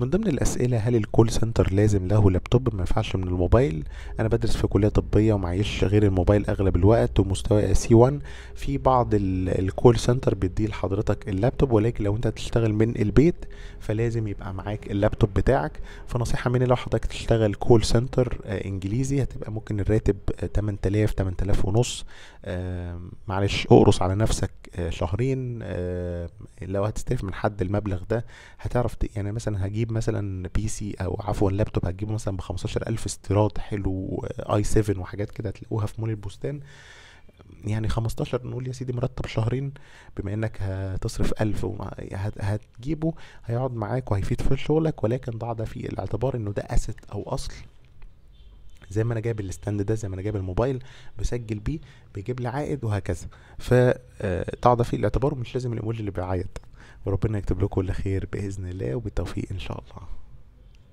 من ضمن الأسئلة هل الكول سنتر لازم له لابتوب ما ينفعش من الموبايل أنا بدرس في كلية طبية ومعيش غير الموبايل أغلب الوقت ومستوى سي 1 e في بعض الكول سنتر بيدي لحضرتك اللابتوب ولكن لو أنت تشتغل من البيت فلازم يبقى معاك اللابتوب بتاعك فنصيحة مني لو حضرتك تشتغل كول سنتر آه، إنجليزي هتبقى ممكن الراتب 8000 آه، 8000 ونص معلش اقرص على نفسك آه، شهرين لو هتستلف من حد المبلغ ده هتعرف يعني مثلا هجيب هتجيب مثلا بي سي او عفوا لابتوب هتجيبه مثلا ب 15000 استيراد حلو اي 7 وحاجات كده هتلاقوها في مول البستان يعني 15 نقول يا سيدي مرتب شهرين بما انك هتصرف 1000 هتجيبه هيقعد معاك وهيفيد في شغلك ولكن ضع ده في الاعتبار انه ده اسيت او اصل زي ما انا جايب الاستاند ده زي ما انا جايب الموبايل بسجل بيه بيجيب لي عائد وهكذا فتعض آه، في الاعتبار ومش لازم الامول اللي بيعيط وربنا يكتب لكم كل خير باذن الله وبالتوفيق ان شاء الله